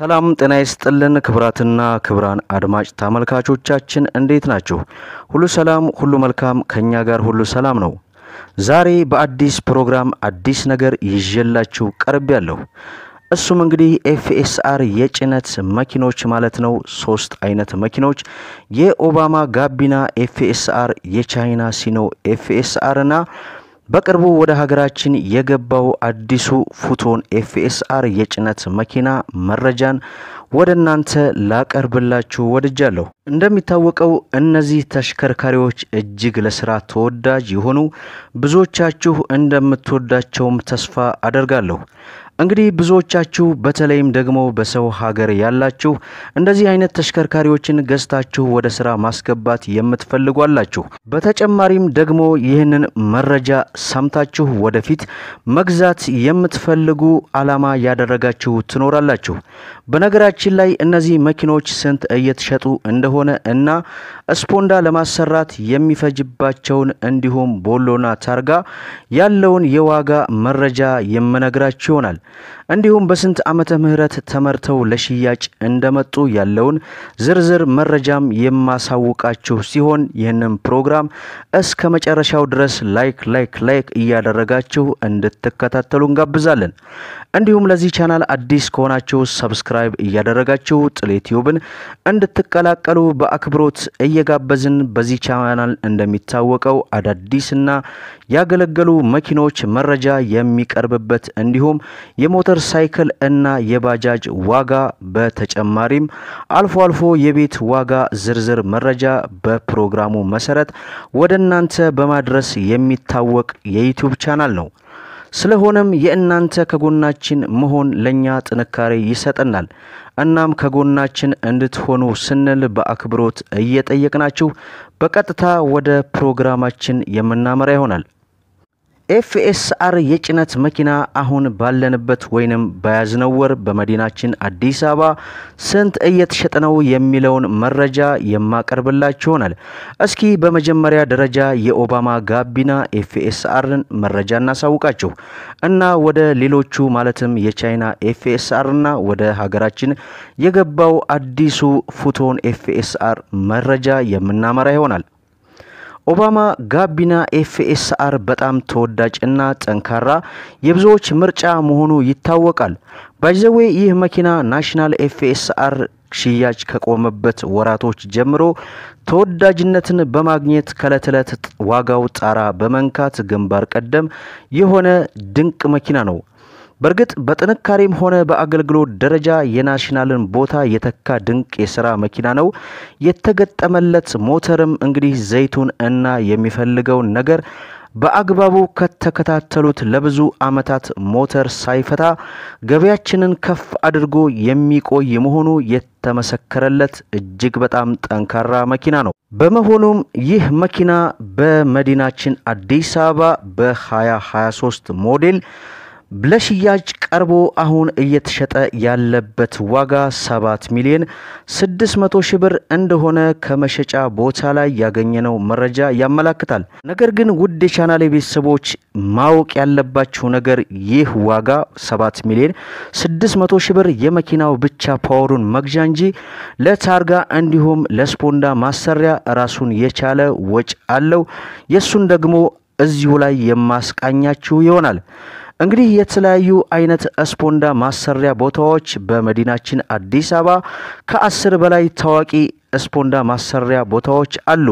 ሰላም ጤና ይስጥልን ክብራትና ክብራን አድማጭ ተመልካቾቻችን እንዴት ናችሁ? ሁሉ ሰላም፣ ሁሉ መልካም፣ ከኛ ጋር ሁሉ ሰላም ነው። ዛሬ በአዲስ ፕሮግራም አዲስ ነገር ይዤላችሁ ቀርብ ያለሁ እሱም እንግዲህ ኤፍኤስአር የጭነት መኪኖች ማለት ነው። ሶስት አይነት መኪኖች የኦባማ ጋቢና ኤፍኤስአር፣ የቻይና ሲኖ ኤፍኤስአር ና በቅርቡ ወደ ሀገራችን የገባው አዲሱ ፉቶን ኤፍኤስአር የጭነት መኪና መረጃን ወደ እናንተ ላቀርብላችሁ ወድጃለሁ። እንደሚታወቀው እነዚህ ተሽከርካሪዎች እጅግ ለስራ ተወዳጅ የሆኑ ብዙዎቻችሁ እንደምትወዳቸውም ተስፋ አደርጋለሁ። እንግዲህ ብዙዎቻችሁ በተለይም ደግሞ በሰው ሀገር ያላችሁ እንደዚህ አይነት ተሽከርካሪዎችን ገዝታችሁ ወደ ስራ ማስገባት የምትፈልጉ አላችሁ። በተጨማሪም ደግሞ ይህንን መረጃ ሰምታችሁ ወደፊት መግዛት የምትፈልጉ አላማ ያደረጋችሁ ትኖራላችሁ። በነገራችን ላይ እነዚህ መኪኖች ስንት እየተሸጡ እንደሆነ እና ስፖንዳ ለማሰራት የሚፈጅባቸውን እንዲሁም ቦሎና ታርጋ ያለውን የዋጋ መረጃ የምነግራችሁ ይሆናል። እንዲሁም በስንት ዓመተ ምህረት ተመርተው ለሽያጭ እንደመጡ ያለውን ዝርዝር መረጃም የማሳውቃችሁ ሲሆን ይህንን ፕሮግራም እስከ መጨረሻው ድረስ ላይክ ላይክ ላይክ እያደረጋችሁ እንድትከታተሉ እንጋብዛለን። እንዲሁም ለዚህ ቻናል አዲስ ከሆናችሁ ሰብስክራይብ እያደረጋችሁ ጥሌ ቲዩብን እንድትቀላቀሉ በአክብሮት እየጋበዝን በዚህ ቻናል እንደሚታወቀው አዳዲስና ያገለገሉ መኪኖች መረጃ የሚቀርብበት እንዲሁም የሞተር ሳይክል እና የባጃጅ ዋጋ በተጨማሪም አልፎ አልፎ የቤት ዋጋ ዝርዝር መረጃ በፕሮግራሙ መሰረት ወደ እናንተ በማድረስ የሚታወቅ የዩቲዩብ ቻናል ነው። ስለሆነም የእናንተ ከጎናችን መሆን ለእኛ ጥንካሬ ይሰጠናል። እናም ከጎናችን እንድትሆኑ ስንል በአክብሮት እየጠየቅናችሁ በቀጥታ ወደ ፕሮግራማችን የምናመራ ይሆናል። ኤፍኤስአር የጭነት መኪና አሁን ባለንበት ወይንም በያዝነው ወር በመዲናችን አዲስ አበባ ስንት እየተሸጠ ነው የሚለውን መረጃ የማቀርብላችሁ ይሆናል። እስኪ በመጀመሪያ ደረጃ የኦባማ ጋቢና ኤፍኤስአርን መረጃ እናሳውቃችሁ እና ወደ ሌሎቹ ማለትም የቻይና ኤፍኤስአርና ወደ ሀገራችን የገባው አዲሱ ፉቶን ኤፍኤስአር መረጃ የምናመራ ይሆናል። ኦባማ ጋቢና ኤፍኤስአር በጣም ተወዳጅና ጠንካራ የብዙዎች ምርጫ መሆኑ ይታወቃል። ባይዘዌ ይህ መኪና ናሽናል ኤፍኤስአር ሽያጭ ከቆመበት ወራቶች ጀምሮ ተወዳጅነትን በማግኘት ከእለት ዕለት ዋጋው ጣራ በመንካት ግንባር ቀደም የሆነ ድንቅ መኪና ነው። በእርግጥ በጥንካሬም ሆነ በአገልግሎት ደረጃ የናሽናልን ቦታ የተካ ድንቅ የስራ መኪና ነው። የተገጠመለት ሞተርም እንግዲህ ዘይቱን እና የሚፈልገውን ነገር በአግባቡ ከተከታተሉት ለብዙ ዓመታት ሞተር ሳይፈታ ገበያችንን ከፍ አድርጎ የሚቆይ መሆኑ የተመሰከረለት እጅግ በጣም ጠንካራ መኪና ነው። በመሆኑም ይህ መኪና በመዲናችን አዲስ አበባ በ2023 ሞዴል ለሽያጭ ቀርቦ አሁን እየተሸጠ ያለበት ዋጋ 7 ሚሊዮን 600 ሺህ ብር እንደሆነ ከመሸጫ ቦታ ላይ ያገኘነው መረጃ ያመላክታል። ነገር ግን ውድ የቻናሌ ቤተሰቦች ማወቅ ያለባችሁ ነገር ይህ ዋጋ 7 ሚሊዮን 600 ሺህ ብር የመኪናው ብቻ ፓወሩን መግዣ እንጂ ለታርጋ እንዲሁም ለስፖንዳ ማሰሪያ ራሱን የቻለ ወጪ አለው። የእሱን ደግሞ እዚሁ ላይ የማስቃኛችሁ ይሆናል። እንግዲህ የተለያዩ አይነት ስፖንዳ ማሰሪያ ቦታዎች በመዲናችን አዲስ አበባ ከአስር በላይ ታዋቂ ስፖንዳ ማሰሪያ ቦታዎች አሉ።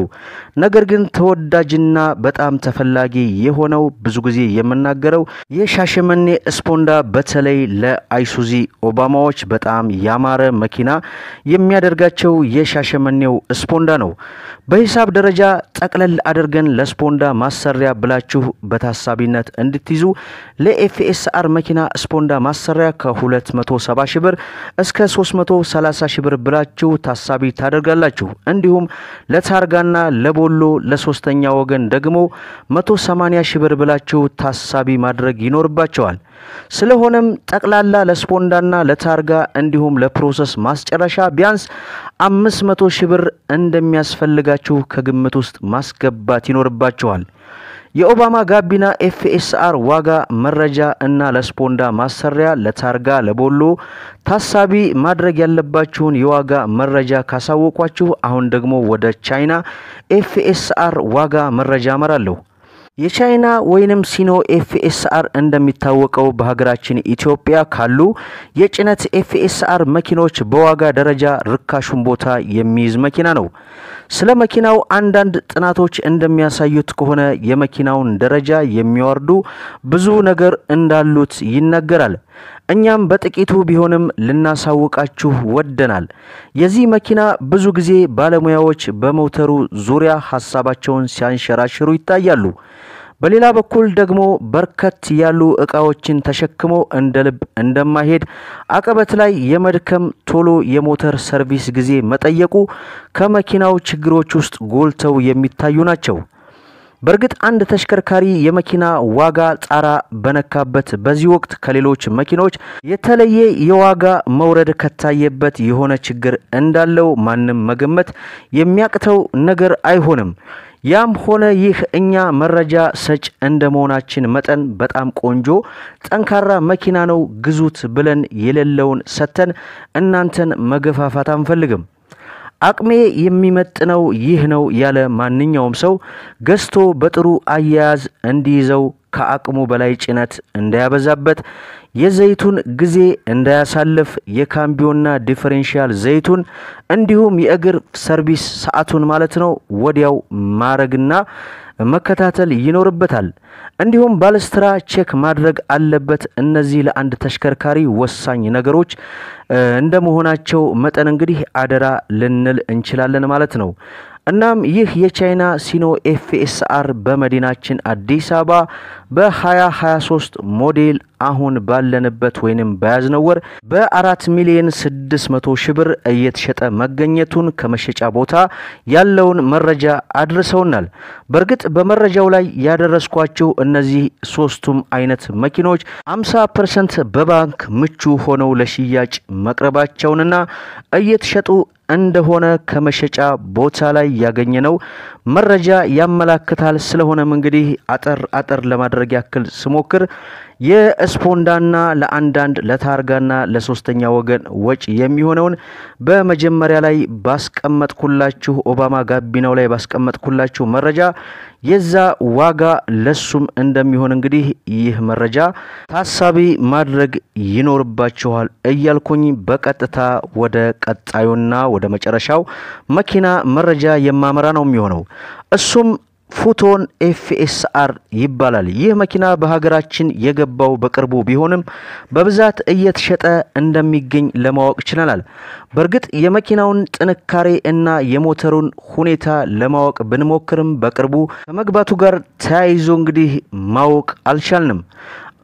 ነገር ግን ተወዳጅና በጣም ተፈላጊ የሆነው ብዙ ጊዜ የምናገረው የሻሸመኔ ስፖንዳ በተለይ ለአይሱዚ ኦባማዎች በጣም ያማረ መኪና የሚያደርጋቸው የሻሸመኔው ስፖንዳ ነው። በሂሳብ ደረጃ ጠቅለል አድርገን ለስፖንዳ ማሰሪያ ብላችሁ በታሳቢነት እንድትይዙ ለኤፍኤስአር መኪና ስፖንዳ ማሰሪያ ከ270 ሺ ብር እስከ 330 ሺ ብር ብላችሁ ታሳቢ ታደርጋ ታደርጋላችሁ። እንዲሁም ለታርጋና ለቦሎ ለሶስተኛ ወገን ደግሞ 180 ሺህ ብር ብላችሁ ታሳቢ ማድረግ ይኖርባቸዋል። ስለሆነም ጠቅላላ ለስፖንዳና ለታርጋ እንዲሁም ለፕሮሰስ ማስጨረሻ ቢያንስ 500 ሺህ ብር እንደሚያስፈልጋችሁ ከግምት ውስጥ ማስገባት ይኖርባቸዋል። የኦባማ ጋቢና ኤፍኤስአር ዋጋ መረጃ እና ለስፖንዳ ማሰሪያ ለታርጋ ለቦሎ ታሳቢ ማድረግ ያለባችሁን የዋጋ መረጃ ካሳወቋችሁ፣ አሁን ደግሞ ወደ ቻይና ኤፍኤስአር ዋጋ መረጃ አመራለሁ። የቻይና ወይንም ሲኖ ኤፍኤስአር እንደሚታወቀው በሀገራችን ኢትዮጵያ ካሉ የጭነት ኤፍኤስአር መኪኖች በዋጋ ደረጃ ርካሹን ቦታ የሚይዝ መኪና ነው። ስለ መኪናው አንዳንድ ጥናቶች እንደሚያሳዩት ከሆነ የመኪናውን ደረጃ የሚወርዱ ብዙ ነገር እንዳሉት ይነገራል። እኛም በጥቂቱ ቢሆንም ልናሳውቃችሁ ወደናል። የዚህ መኪና ብዙ ጊዜ ባለሙያዎች በሞተሩ ዙሪያ ሀሳባቸውን ሲያንሸራሽሩ ይታያሉ። በሌላ በኩል ደግሞ በርከት ያሉ እቃዎችን ተሸክሞ እንደ ልብ እንደማይሄድ አቀበት ላይ የመድከም ቶሎ የሞተር ሰርቪስ ጊዜ መጠየቁ ከመኪናው ችግሮች ውስጥ ጎልተው የሚታዩ ናቸው። በእርግጥ አንድ ተሽከርካሪ የመኪና ዋጋ ጣራ በነካበት በዚህ ወቅት ከሌሎች መኪኖች የተለየ የዋጋ መውረድ ከታየበት የሆነ ችግር እንዳለው ማንም መገመት የሚያቅተው ነገር አይሆንም። ያም ሆነ ይህ እኛ መረጃ ሰጭ እንደመሆናችን መጠን በጣም ቆንጆ ጠንካራ መኪና ነው ግዙት ብለን የሌለውን ሰተን እናንተን መገፋፋት አንፈልግም። አቅሜ የሚመጥነው ይህ ነው ያለ ማንኛውም ሰው ገዝቶ በጥሩ አያያዝ እንዲይዘው ከአቅሙ በላይ ጭነት እንዳያበዛበት የዘይቱን ጊዜ እንዳያሳልፍ የካምቢዮና ዲፈረንሽያል ዘይቱን እንዲሁም የእግር ሰርቪስ ሰዓቱን ማለት ነው ወዲያው ማድረግና መከታተል ይኖርበታል። እንዲሁም ባለስትራ ቼክ ማድረግ አለበት። እነዚህ ለአንድ ተሽከርካሪ ወሳኝ ነገሮች እንደመሆናቸው መጠን እንግዲህ አደራ ልንል እንችላለን ማለት ነው። እናም ይህ የቻይና ሲኖ ኤፍኤስአር በመዲናችን አዲስ አበባ በ2023 ሞዴል አሁን ባለንበት ወይንም በያዝነው ወር 4 ሚሊዮን ስድስት ሺህ ብር እየተሸጠ መገኘቱን ከመሸጫ ቦታ ያለውን መረጃ አድርሰውናል። በእርግጥ በመረጃው ላይ ያደረስኳቸው እነዚህ ሶስቱም አይነት መኪኖች 50 ፐርሰንት በባንክ ምቹ ሆነው ለሽያጭ መቅረባቸውንና እየተሸጡ እንደሆነ ከመሸጫ ቦታ ላይ ነው። መረጃ ያመላክታል። ስለሆነም እንግዲህ አጠር አጠር ለማድረግ ያክል ስሞክር የስፖንዳና ለአንዳንድ ለታርጋና ለሶስተኛ ወገን ወጪ የሚሆነውን በመጀመሪያ ላይ ባስቀመጥኩላችሁ ኦባማ ጋቢናው ላይ ባስቀመጥኩላችሁ መረጃ የዛ ዋጋ ለሱም እንደሚሆን እንግዲህ ይህ መረጃ ታሳቢ ማድረግ ይኖርባችኋል እያልኩኝ በቀጥታ ወደ ቀጣዩና ወደ መጨረሻው መኪና መረጃ የማመራ ነው የሚሆነው። እሱም ፉቶን ኤፍኤስአር ይባላል። ይህ መኪና በሀገራችን የገባው በቅርቡ ቢሆንም በብዛት እየተሸጠ እንደሚገኝ ለማወቅ ችለናል። በእርግጥ የመኪናውን ጥንካሬ እና የሞተሩን ሁኔታ ለማወቅ ብንሞክርም በቅርቡ ከመግባቱ ጋር ተያይዞ እንግዲህ ማወቅ አልቻልንም።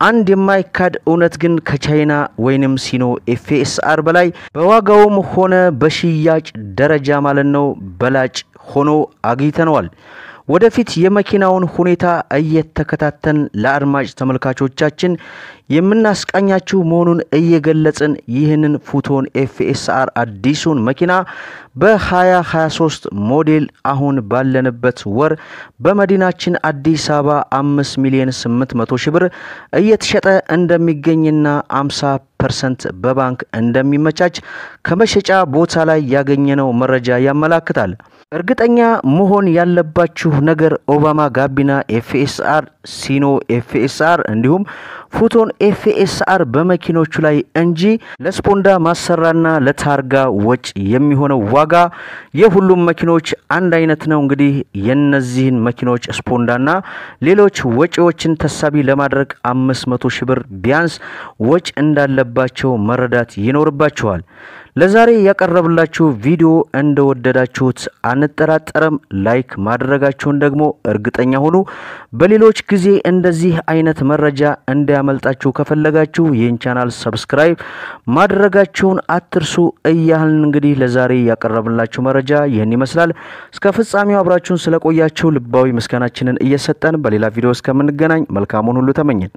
አንድ የማይካድ እውነት ግን ከቻይና ወይንም ሲኖ ኤፍኤስአር በላይ በዋጋውም ሆነ በሽያጭ ደረጃ ማለት ነው በላጭ ሆኖ አግኝተነዋል። ወደፊት የመኪናውን ሁኔታ እየተከታተን ለአድማጭ ተመልካቾቻችን የምናስቃኛችሁ መሆኑን እየገለጽን ይህንን ፉቶን ኤፍኤስአር አዲሱን መኪና በ2023 ሞዴል አሁን ባለንበት ወር በመዲናችን አዲስ አበባ 5 ሚሊዮን 800 ሺህ ብር እየተሸጠ እንደሚገኝና 50 ፐርሰንት በባንክ እንደሚመቻች ከመሸጫ ቦታ ላይ ያገኘነው መረጃ ያመላክታል። እርግጠኛ መሆን ያለባችሁ ነገር ኦባማ ጋቢና ኤፍኤስአር፣ ሲኖ ኤፍኤስአር እንዲሁም ፉቶን ኤፍኤስአር በመኪኖቹ ላይ እንጂ ለስፖንዳ ማሰራና ለታርጋ ወጪ የሚሆነው ዋጋ የሁሉም መኪኖች አንድ አይነት ነው። እንግዲህ የነዚህን መኪኖች ስፖንዳና ሌሎች ወጪዎችን ተሳቢ ለማድረግ አምስት መቶ ሺህ ብር ቢያንስ ወጪ እንዳለባቸው መረዳት ይኖርባቸዋል። ለዛሬ ያቀረብላችሁ ቪዲዮ እንደወደዳችሁት አንጠራጠርም። ላይክ ማድረጋችሁን ደግሞ እርግጠኛ ሁኑ። በሌሎች ጊዜ እንደዚህ አይነት መረጃ እንዳያመልጣችሁ ከፈለጋችሁ ይህን ቻናል ሰብስክራይብ ማድረጋችሁን አትርሱ እያልን እንግዲህ ለዛሬ ያቀረብላችሁ መረጃ ይህን ይመስላል። እስከ ፍጻሜው አብራችሁን ስለቆያችሁ ልባዊ ምስጋናችንን እየሰጠን በሌላ ቪዲዮ እስከምንገናኝ መልካሙን ሁሉ ተመኘን።